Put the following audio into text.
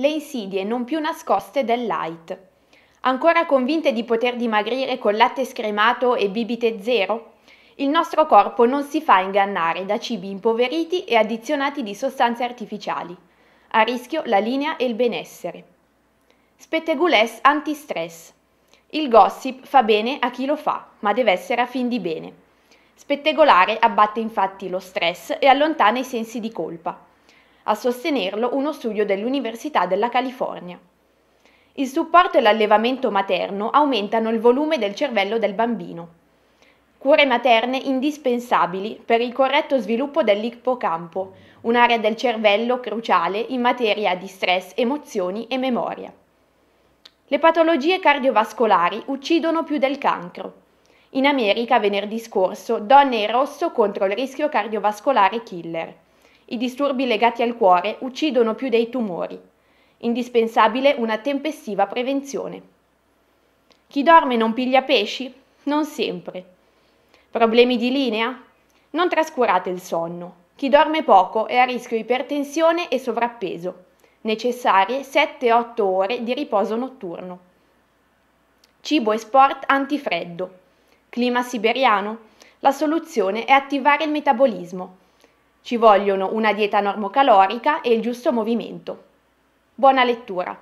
le insidie non più nascoste del light. Ancora convinte di poter dimagrire con latte scremato e bibite zero? Il nostro corpo non si fa ingannare da cibi impoveriti e addizionati di sostanze artificiali. A rischio la linea e il benessere. Spettegules antistress. Il gossip fa bene a chi lo fa, ma deve essere a fin di bene. Spettegolare abbatte infatti lo stress e allontana i sensi di colpa a sostenerlo uno studio dell'Università della California. Il supporto e l'allevamento materno aumentano il volume del cervello del bambino. Cure materne indispensabili per il corretto sviluppo dell'ippocampo, un'area del cervello cruciale in materia di stress, emozioni e memoria. Le patologie cardiovascolari uccidono più del cancro. In America venerdì scorso, donne in rosso contro il rischio cardiovascolare killer. I disturbi legati al cuore uccidono più dei tumori. Indispensabile una tempestiva prevenzione. Chi dorme non piglia pesci? Non sempre. Problemi di linea? Non trascurate il sonno. Chi dorme poco è a rischio ipertensione e sovrappeso. Necessarie 7-8 ore di riposo notturno. Cibo e sport antifreddo. Clima siberiano? La soluzione è attivare il metabolismo ci vogliono una dieta normocalorica e il giusto movimento. Buona lettura!